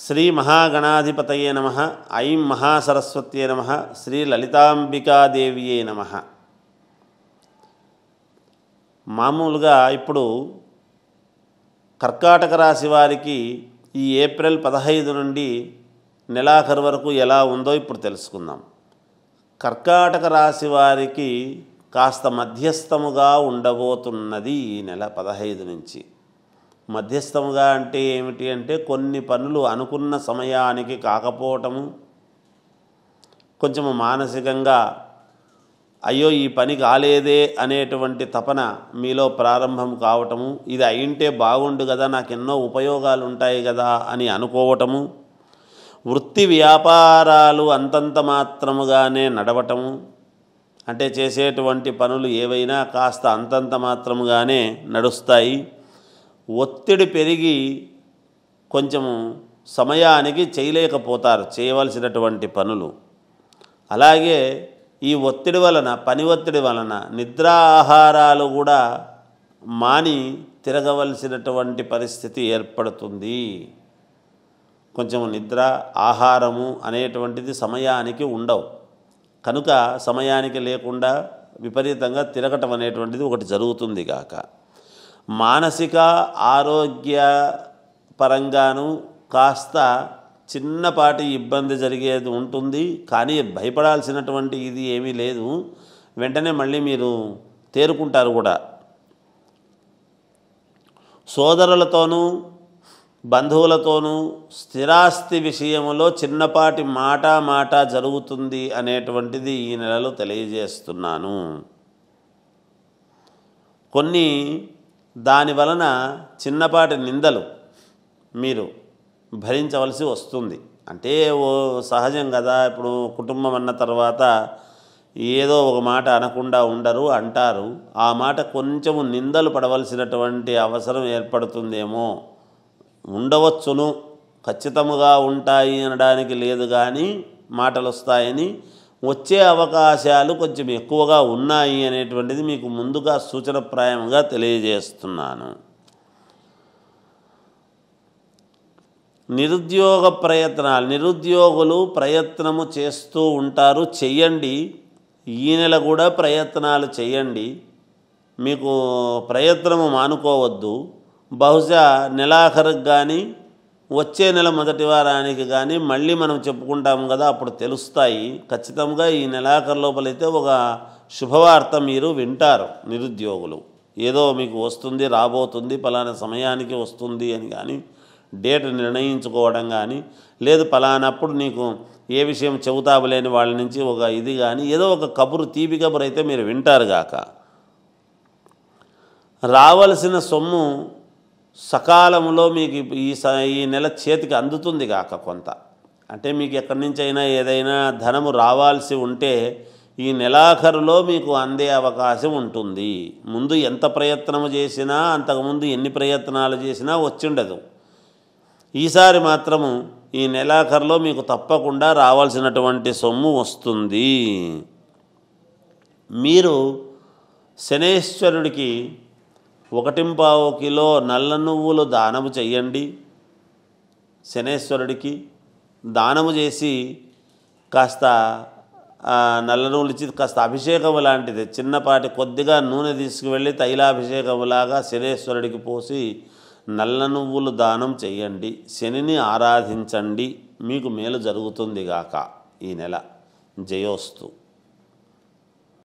శ్రీ మహాగణాధిపతయే నమ ఐం మహాసరస్వత్యే నమ శ్రీ లలితాంబికాదేవియే నమ మామూలుగా ఇప్పుడు కర్కాటక రాశి వారికి ఈ ఏప్రిల్ పదహైదు నుండి నెలాఖరు వరకు ఎలా ఉందో ఇప్పుడు తెలుసుకుందాం కర్కాటక రాశి వారికి కాస్త మధ్యస్థముగా ఉండబోతున్నది ఈ నెల పదహైదు నుంచి మధ్యస్థముగా అంటే ఏమిటి అంటే కొన్ని పనులు అనుకున్న సమయానికి కాకపోవటము కొంచెం మానసికంగా అయ్యో ఈ పని కాలేదే అనేటువంటి తపన మీలో ప్రారంభం కావటము ఇది అయింటే బాగుండు కదా నాకు ఎన్నో ఉపయోగాలు ఉంటాయి కదా అని అనుకోవటము వృత్తి వ్యాపారాలు అంతంత మాత్రముగానే నడవటము అంటే చేసేటువంటి పనులు ఏవైనా కాస్త అంతంత మాత్రముగానే నడుస్తాయి ఒత్తిడి పెరిగి కొంచెం సమయానికి చేయలేకపోతారు చేయవలసినటువంటి పనులు అలాగే ఈ ఒత్తిడి వలన పని ఒత్తిడి వలన ఆహారాలు కూడా మాని తిరగవలసినటువంటి పరిస్థితి ఏర్పడుతుంది కొంచెం నిద్ర ఆహారము అనేటువంటిది సమయానికి ఉండవు కనుక సమయానికి లేకుండా విపరీతంగా తిరగటం అనేటువంటిది ఒకటి జరుగుతుంది కాక మానసిక ఆరోగ్య పరంగాను కాస్త చిన్నపాటి ఇబ్బంది జరిగేది ఉంటుంది కానీ భయపడాల్సినటువంటి ఇది ఏమీ లేదు వెంటనే మళ్ళీ మీరు తేరుకుంటారు కూడా సోదరులతోనూ బంధువులతోనూ స్థిరాస్తి విషయంలో చిన్నపాటి మాట మాట జరుగుతుంది అనేటువంటిది ఈ నెలలో తెలియజేస్తున్నాను కొన్ని దాని వలన చిన్నపాటి నిందలు మీరు భరించవలసి వస్తుంది అంటే ఓ సహజం కదా ఇప్పుడు కుటుంబం అన్న తర్వాత ఏదో ఒక మాట అనకుండా ఉండరు అంటారు ఆ మాట కొంచెము నిందలు పడవలసినటువంటి అవసరం ఏర్పడుతుందేమో ఉండవచ్చును ఖచ్చితముగా ఉంటాయి అనడానికి లేదు కానీ మాటలు వస్తాయని వచ్చే అవకాశాలు కొంచెం ఎక్కువగా ఉన్నాయి అనేటువంటిది మీకు ముందుగా సూచనప్రాయంగా తెలియజేస్తున్నాను నిరుద్యోగ ప్రయత్నాలు నిరుద్యోగులు ప్రయత్నము చేస్తూ ఉంటారు చెయ్యండి ఈ నెల కూడా ప్రయత్నాలు చేయండి మీకు ప్రయత్నము మానుకోవద్దు బహుశా నెలాఖరుకు కానీ వచ్చే నెల మొదటి వారానికి కానీ మళ్ళీ మనం చెప్పుకుంటాము కదా అప్పుడు తెలుస్తాయి ఖచ్చితంగా ఈ నెలాఖరు లోపలైతే ఒక శుభవార్త మీరు వింటారు నిరుద్యోగులు ఏదో మీకు వస్తుంది రాబోతుంది పలానా సమయానికి వస్తుంది అని కానీ డేట్ నిర్ణయించుకోవడం కానీ లేదు పలానప్పుడు నీకు ఏ విషయం చెబుతావు లేని వాళ్ళ నుంచి ఒక ఇది కానీ ఏదో ఒక కబురు తీపి కబురు అయితే మీరు వింటారు గాక రావలసిన సొమ్ము సకాలంలో మీకు ఈ ఈ నెల చేతికి అందుతుంది కాక కొంత అంటే మీకు ఎక్కడి నుంచి అయినా ఏదైనా ధనము రావాల్సి ఉంటే ఈ నెలాఖరులో మీకు అందే అవకాశం ఉంటుంది ముందు ఎంత ప్రయత్నము చేసినా అంతకుముందు ఎన్ని ప్రయత్నాలు చేసినా వచ్చిండదు ఈసారి మాత్రము ఈ నెలాఖరులో మీకు తప్పకుండా రావాల్సినటువంటి సొమ్ము వస్తుంది మీరు శనేశ్వరుడికి ఒకటింపావు కిలో నల్ల నువ్వులు దానము చెయ్యండి శనేశ్వరుడికి దానము చేసి కాస్త నల్ల నువ్వులు ఇచ్చి కాస్త అభిషేకము లాంటిది చిన్నపాటి కొద్దిగా నూనె తీసుకువెళ్ళి తైలాభిషేకములాగా శనేశ్వరుడికి పోసి నల్ల నువ్వులు దానం చెయ్యండి శనిని ఆరాధించండి మీకు మేలు జరుగుతుందిగాక ఈ నెల జయోస్తు